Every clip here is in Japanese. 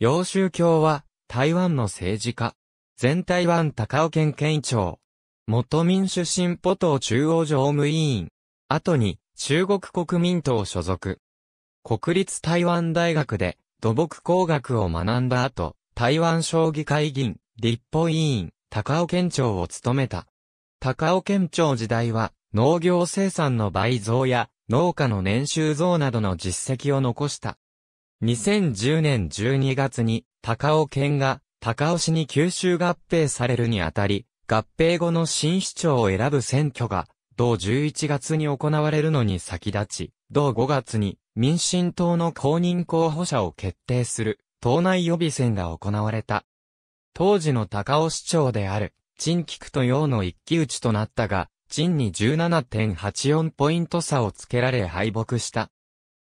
揚州教は、台湾の政治家。全台湾高尾県県庁。元民主進歩党中央常務委員。後に、中国国民党所属。国立台湾大学で土木工学を学んだ後、台湾将棋会議員、立法委員、高尾県庁を務めた。高尾県庁時代は、農業生産の倍増や、農家の年収増などの実績を残した。2010年12月に高尾県が高尾市に九州合併されるにあたり、合併後の新市長を選ぶ選挙が、同11月に行われるのに先立ち、同5月に民進党の公認候補者を決定する党内予備選が行われた。当時の高尾市長である、陳菊と陽の一騎打ちとなったが、陳に17.84ポイント差をつけられ敗北した。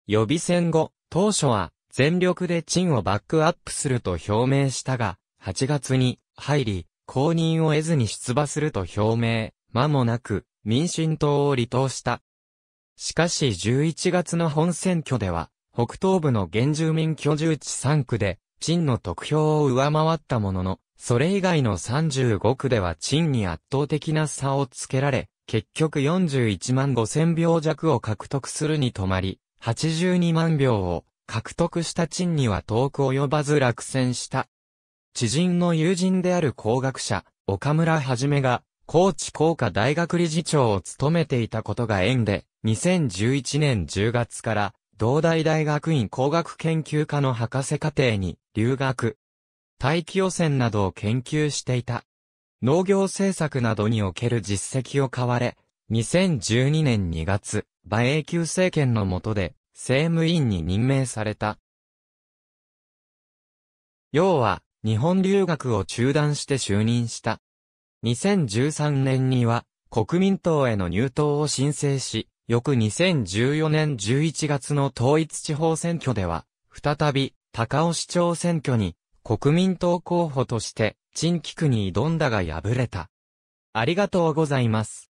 予備選後、当初は全力でチンをバックアップすると表明したが、8月に入り、公認を得ずに出馬すると表明、間もなく民進党を離党した。しかし11月の本選挙では、北東部の原住民居住地3区で、陳の得票を上回ったものの、それ以外の35区では陳に圧倒的な差をつけられ、結局41万5千票弱を獲得するに止まり、82万票を獲得した賃には遠く及ばず落選した。知人の友人である工学者、岡村はじめが、高知工科大学理事長を務めていたことが縁で、2011年10月から、同大大学院工学研究科の博士課程に留学。大気汚染などを研究していた。農業政策などにおける実績を買われ、2012年2月、馬英九政権の下で政務委員に任命された。要は、日本留学を中断して就任した。2013年には、国民党への入党を申請し、翌2014年11月の統一地方選挙では、再び、高尾市長選挙に、国民党候補として、陳菊に挑んだが敗れた。ありがとうございます。